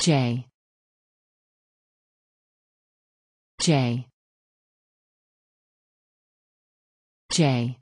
J J J